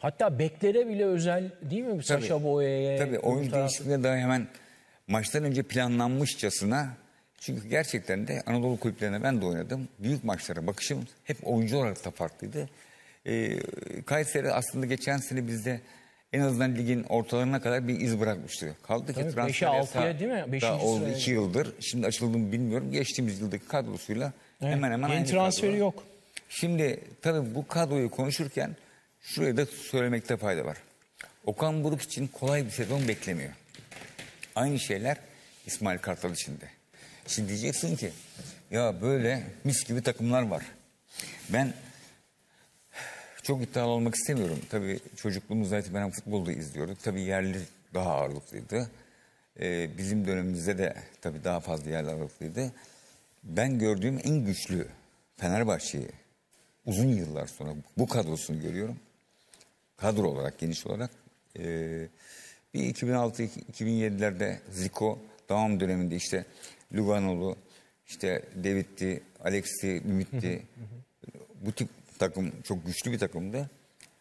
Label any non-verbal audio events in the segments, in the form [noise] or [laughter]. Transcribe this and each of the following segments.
Hatta beklere bile özel değil mi tabii, Sasha Boye'ye? Tabii oyuncu değişikliğine daha hemen maçtan önce planlanmışçasına çünkü gerçekten de Anadolu kulüplerine ben de oynadım. Büyük maçlara bakışım hep oyuncu olarak da farklıydı. Ee, Kayseri aslında geçen sene bizde en azından ligin ortalarına kadar bir iz bırakmıştı. Kaldı ki transfer 6'ya değil mi? 5. oldu 2 yıldır. Şimdi açıldı bilmiyorum. Geçtiğimiz yıldaki kadrosuyla evet. hemen hemen Yeni aynı transferi kadro. yok. Şimdi tabii bu kadroyu konuşurken Şuraya da söylemekte fayda var. Okan Buruk için kolay bir sezon beklemiyor. Aynı şeyler İsmail Kartal için de. Şimdi diyeceksin ki ya böyle mis gibi takımlar var. Ben çok iddialı olmak istemiyorum. Tabii çocukluğumuzda itibaren futbolda izliyorduk. Tabii yerli daha ağırlıklıydı. Ee, bizim dönemimizde de tabii daha fazla yerli ağırlıklıydı. Ben gördüğüm en güçlü Fenerbahçe'yi uzun yıllar sonra bu kadrosunu görüyorum kadro olarak geniş olarak e, bir 2006-2007'lerde Zico devam döneminde işte Luganolu, işte David'ti, Alex'i, Ümit'ti. bu tip takım çok güçlü bir takımdı.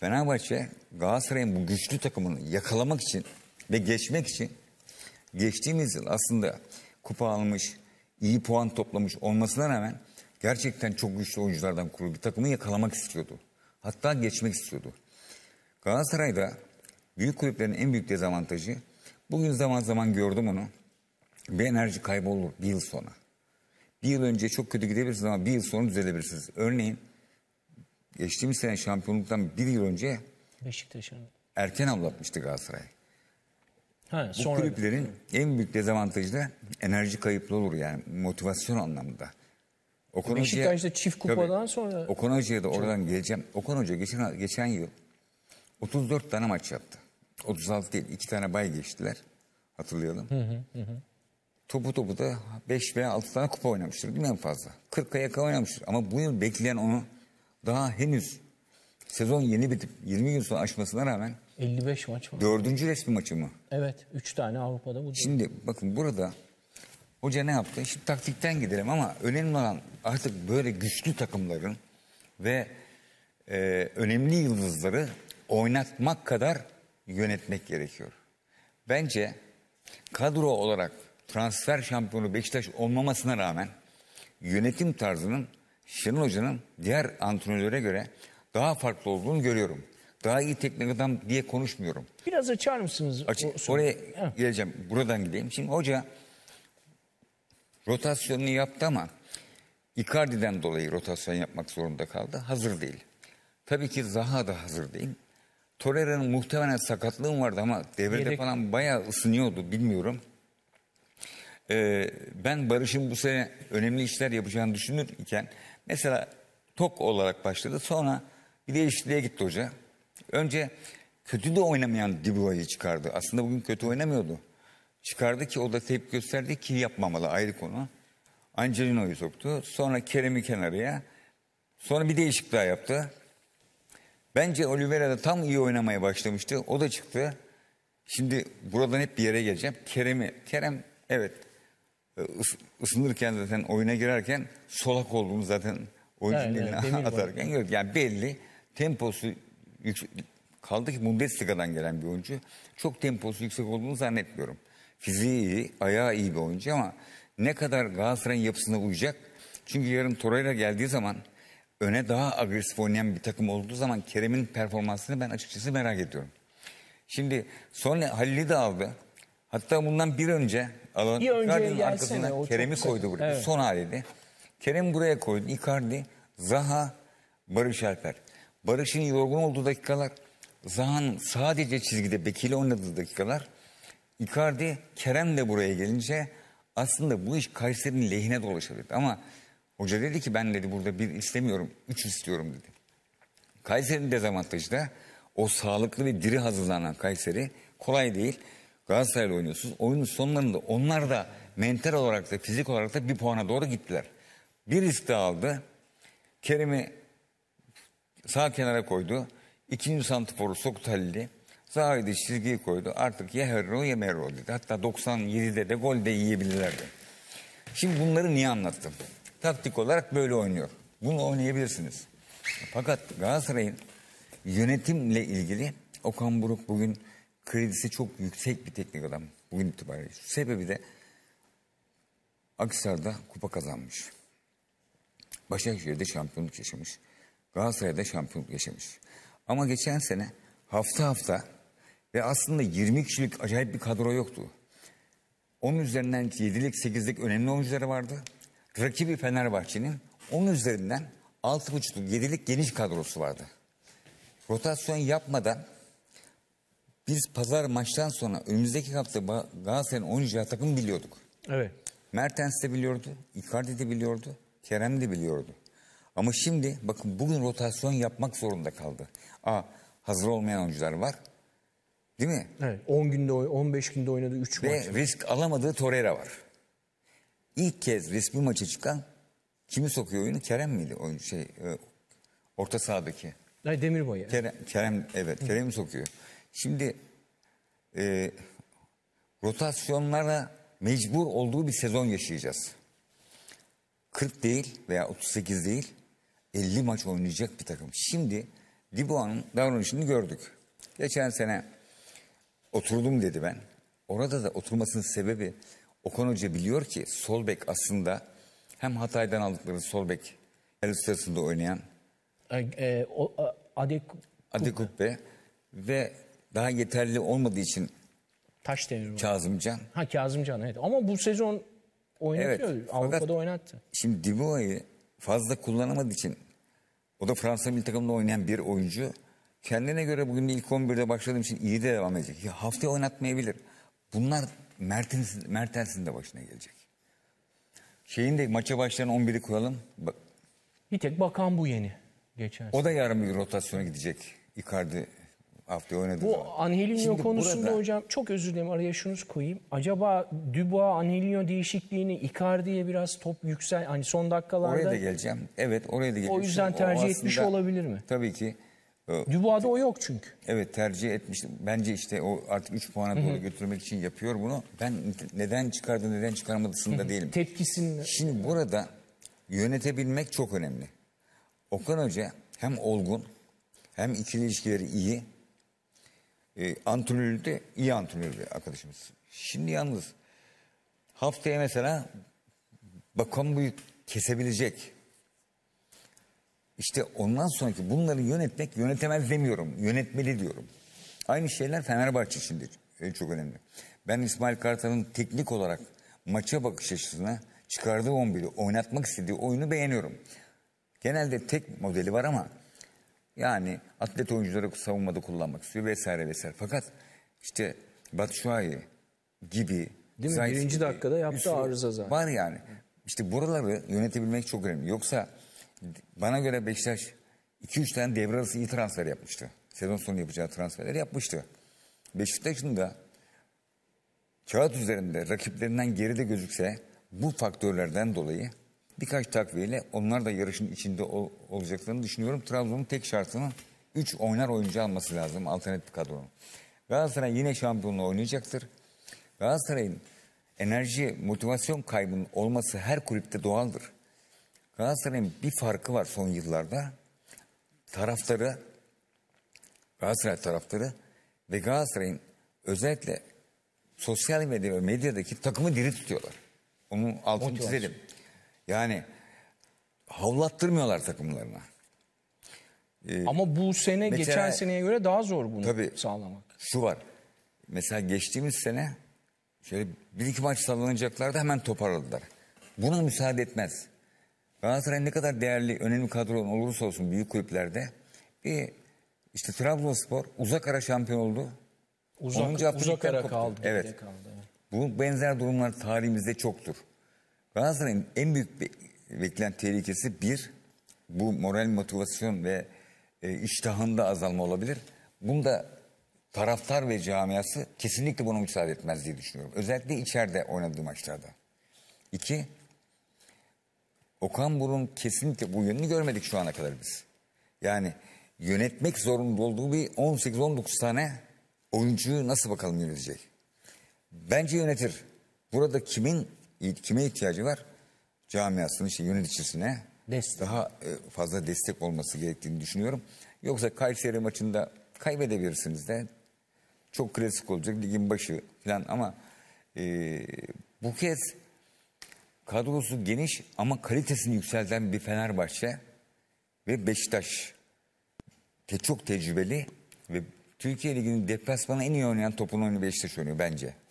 Fenerbahçe Galatasaray'ın bu güçlü takımını yakalamak için ve geçmek için geçtiğimiz yıl aslında kupa almış, iyi puan toplamış olmasına rağmen gerçekten çok güçlü oyunculardan kurulu bir takımı yakalamak istiyordu. Hatta geçmek istiyordu. Galatasaray'da büyük kulüplerin en büyük dezavantajı bugün zaman zaman gördüm onu. Bir enerji kaybolur bir yıl sonra. Bir yıl önce çok kötü gidebilirsiniz ama bir yıl sonra düzelebilirsiniz. Örneğin geçtiğimiz sene şampiyonluktan bir yıl önce Beşiktaş'ın erken avlatmıştı Galatasaray. Ha, Bu kulüplerin da. en büyük dezavantajı da enerji kayıplı olur yani motivasyon anlamında. Okan Beşiktaş'ta çift kupadan tabii, sonra... Okan Hoca'ya da oradan geleceğim. Okan Hoca geçen, geçen yıl 34 tane maç yaptı. 36 değil. 2 tane bay geçtiler. Hatırlayalım. Hı hı hı. Topu topu da 5 veya 6 tane kupa oynamıştır. Değil mi en fazla? 40'a yakın oynamıştır. Ama bu yıl bekleyen onu daha henüz sezon yeni bitip 20 gün sonra açmasına rağmen 55 maç var. Dördüncü resmi maçı mı? Evet. 3 tane Avrupa'da bu. Şimdi bakın burada hoca ne yaptı? Şimdi taktikten gidelim ama önemli olan artık böyle güçlü takımların ve e, önemli yıldızları oynatmak kadar yönetmek gerekiyor. Bence kadro olarak transfer şampiyonu Beşiktaş olmamasına rağmen yönetim tarzının Şenol Hoca'nın diğer antrenörlere göre daha farklı olduğunu görüyorum. Daha iyi teknik adam diye konuşmuyorum. Biraz açar mısınız? Aç, o, oraya ha. geleceğim. Buradan gideyim. Şimdi hoca rotasyonunu yaptı ama Icardi'den dolayı rotasyon yapmak zorunda kaldı. Hazır değil. Tabii ki Zaha da hazır değil. Torreira'nın muhtemelen sakatlığım vardı ama devrede Yedek. falan bayağı ısınıyordu bilmiyorum. Ee, ben Barış'ın bu sene önemli işler yapacağını düşünürken mesela tok olarak başladı. Sonra bir değişikliğe gitti hoca. Önce kötü de oynamayan Dibua'yı çıkardı. Aslında bugün kötü oynamıyordu. Çıkardı ki o da tepki gösterdi ki yapmamalı ayrı konu. Angelino'yu soktu. Sonra Kerem'i kenarıya. Sonra bir değişik daha yaptı. Bence Oliveira da tam iyi oynamaya başlamıştı. O da çıktı. Şimdi buradan hep bir yere geleceğim. Kerem'i, Kerem evet e, ıs, ısınırken zaten oyuna girerken solak olduğunu zaten oyuncunun evet, evet, [laughs] atarken gördük. Yani belli temposu yüksek, kaldı ki Bundesliga'dan gelen bir oyuncu. Çok temposu yüksek olduğunu zannetmiyorum. Fiziği iyi, ayağı iyi bir oyuncu ama ne kadar Galatasaray'ın yapısına uyacak? Çünkü yarın Torayla geldiği zaman öne daha agresif oynayan bir takım olduğu zaman Kerem'in performansını ben açıkçası merak ediyorum. Şimdi sonra Halil'i de aldı. Hatta bundan bir önce alan Icardi'nin arkasına Kerem'i koydu buraya. Evet. Son halini. Kerem buraya koydu. Icardi, Zaha, Barış Alper. Barış'ın yorgun olduğu dakikalar, Zaha'nın sadece çizgide bekiyle oynadığı dakikalar, Icardi, Kerem de buraya gelince aslında bu iş Kayseri'nin lehine dolaşabilir. Ama Hoca dedi ki ben dedi burada bir istemiyorum, üç istiyorum dedi. Kayseri'nin dezavantajı da o sağlıklı ve diri hazırlanan Kayseri kolay değil. Galatasaray'la oynuyorsunuz. Oyunun sonlarında onlar da mental olarak da fizik olarak da bir puana doğru gittiler. Bir risk daha aldı. Kerim'i sağ kenara koydu. İkinci santiforu soktu Halil'i. Sağ çizgiyi koydu. Artık ya Herro ya Merro dedi. Hatta 97'de de gol de yiyebilirlerdi. Şimdi bunları niye anlattım? taktik olarak böyle oynuyor. Bunu oynayabilirsiniz. Fakat Galatasaray'ın yönetimle ilgili Okan Buruk bugün kredisi çok yüksek bir teknik adam bugün itibariyle. Sebebi de Akhisar'da kupa kazanmış. Başakşehir'de şampiyonluk yaşamış. Galatasaray'da şampiyonluk yaşamış. Ama geçen sene hafta hafta ve aslında 20 kişilik acayip bir kadro yoktu. Onun üzerinden 7'lik 8'lik önemli oyuncuları vardı rakibi Fenerbahçe'nin 10 üzerinden 6.5'luk 7'lik geniş kadrosu vardı. Rotasyon yapmadan biz pazar maçtan sonra önümüzdeki hafta Galatasaray'ın oynayacağı takım biliyorduk. Evet. Mertens de biliyordu, Icardi de biliyordu, Kerem de biliyordu. Ama şimdi bakın bugün rotasyon yapmak zorunda kaldı. A hazır olmayan oyuncular var. Değil mi? Evet. 10 günde 15 günde oynadı 3 maç. Ve risk alamadığı Torreira var ilk kez resmi maça çıkan kimi sokuyor oyunu? Kerem miydi? o şey e, orta sahadaki. Hayır Demirboy. Yani. Kerem, Kerem evet Hı. Kerem sokuyor. Şimdi e, rotasyonlara mecbur olduğu bir sezon yaşayacağız. 40 değil veya 38 değil 50 maç oynayacak bir takım. Şimdi Dibuan'ın davranışını gördük. Geçen sene oturdum dedi ben. Orada da oturmasının sebebi Okan Hoca biliyor ki sol bek aslında hem Hatay'dan aldıkları sol bek Elustası'nda oynayan e, e, o, Adekup, Adekuppe ve daha yeterli olmadığı için Taş Demir Kazımcan. Ha Kazımcan evet ama bu sezon oynatıyor. Evet, Avrupa'da oynattı. Şimdi Diboa'yı fazla kullanamadığı için o da Fransa milli takımında oynayan bir oyuncu. Kendine göre bugün ilk 11'de başladığım için iyi de devam edecek. Ya haftaya oynatmayabilir. Bunlar Mertens'in Mertens'in de başına gelecek. Şeyin de maça başlayan 11'i koyalım. Bak, Bir tek bakan bu yeni. Geçen. o da yarın bir rotasyona gidecek. Icardi haftaya oynadığı Bu zaman. konusunda burada- hocam çok özür dilerim araya şunu koyayım. Acaba Dubois Angelinho değişikliğini Icardi'ye biraz top yüksel hani son dakikalarda Oraya da geleceğim. Evet oraya da geleceğim. yüzden tercih etmiş olabilir mi? Tabii ki. Dubois'da o yok çünkü. Evet tercih etmiştim. Bence işte o artık 3 puana doğru götürmek için yapıyor bunu. Ben neden çıkardı neden çıkarmadısında değilim. Tepkisini. Şimdi burada yönetebilmek çok önemli. Okan Hoca hem olgun hem ikili ilişkileri iyi. E, antrenörü de iyi antrenör arkadaşımız. Şimdi yalnız haftaya mesela bakan bu kesebilecek. İşte ondan sonraki bunları yönetmek yönetemez demiyorum. Yönetmeli diyorum. Aynı şeyler Fenerbahçe için de çok önemli. Ben İsmail Kartal'ın teknik olarak maça bakış açısına çıkardığı 11'i oynatmak istediği oyunu beğeniyorum. Genelde tek modeli var ama yani atlet oyuncuları savunmada kullanmak istiyor vesaire vesaire. Fakat işte Batshuayi gibi Değil mi? Birinci gibi, dakikada yaptı arıza zaten. Var yani. İşte buraları yönetebilmek çok önemli. Yoksa bana göre Beşiktaş 2-3 tane devre arası iyi transfer yapmıştı. Sezon sonu yapacağı transferleri yapmıştı. Beşiktaş'ın da kağıt üzerinde rakiplerinden geride gözükse bu faktörlerden dolayı birkaç takviyeyle onlar da yarışın içinde ol, olacaklarını düşünüyorum. Trabzon'un tek şartının 3 oynar oyuncu alması lazım alternatif kadronun. Galatasaray yine şampiyonluğu oynayacaktır. Galatasaray'ın enerji, motivasyon kaybının olması her kulüpte doğaldır. Galatasaray'ın bir farkı var son yıllarda. Taraftarı, Galatasaray taraftarı ve Galatasaray'ın özellikle sosyal medya ve medyadaki takımı diri tutuyorlar. Onun altını Motivasyon. çizelim. Yani havlattırmıyorlar takımlarına. Ee, Ama bu sene mesela, geçen seneye göre daha zor bunu tabii, sağlamak. Şu var. Mesela geçtiğimiz sene şöyle bir iki maç sallanacaklardı hemen toparladılar. Buna müsaade etmez. Galatasaray ne kadar değerli, önemli kadron olursa olsun büyük kulüplerde bir işte Trabzonspor uzak ara şampiyon oldu. Uzak, uzak ara koptu. kaldı. Evet. Kaldı. Bu benzer durumlar tarihimizde çoktur. Galatasaray'ın en büyük beklenen tehlikesi bir, bu moral motivasyon ve e, iştahında azalma olabilir. Bunda taraftar ve camiası kesinlikle buna müsaade etmez diye düşünüyorum. Özellikle içeride oynadığı maçlarda. İki, Okan Burun kesinlikle bu yönünü görmedik şu ana kadar biz. Yani yönetmek zorunda olduğu bir 18-19 tane oyuncuyu nasıl bakalım yönetecek? Bence yönetir. Burada kimin kime ihtiyacı var? Camiasının işte yöneticisine destek. daha e, fazla destek olması gerektiğini düşünüyorum. Yoksa Kayseri maçında kaybedebilirsiniz de çok klasik olacak ligin başı falan ama e, bu kez kadrosu geniş ama kalitesini yükselten bir Fenerbahçe ve Beşiktaş te çok tecrübeli ve Türkiye Ligi'nin deplasmanı en iyi oynayan topun oyunu Beşiktaş oynuyor bence.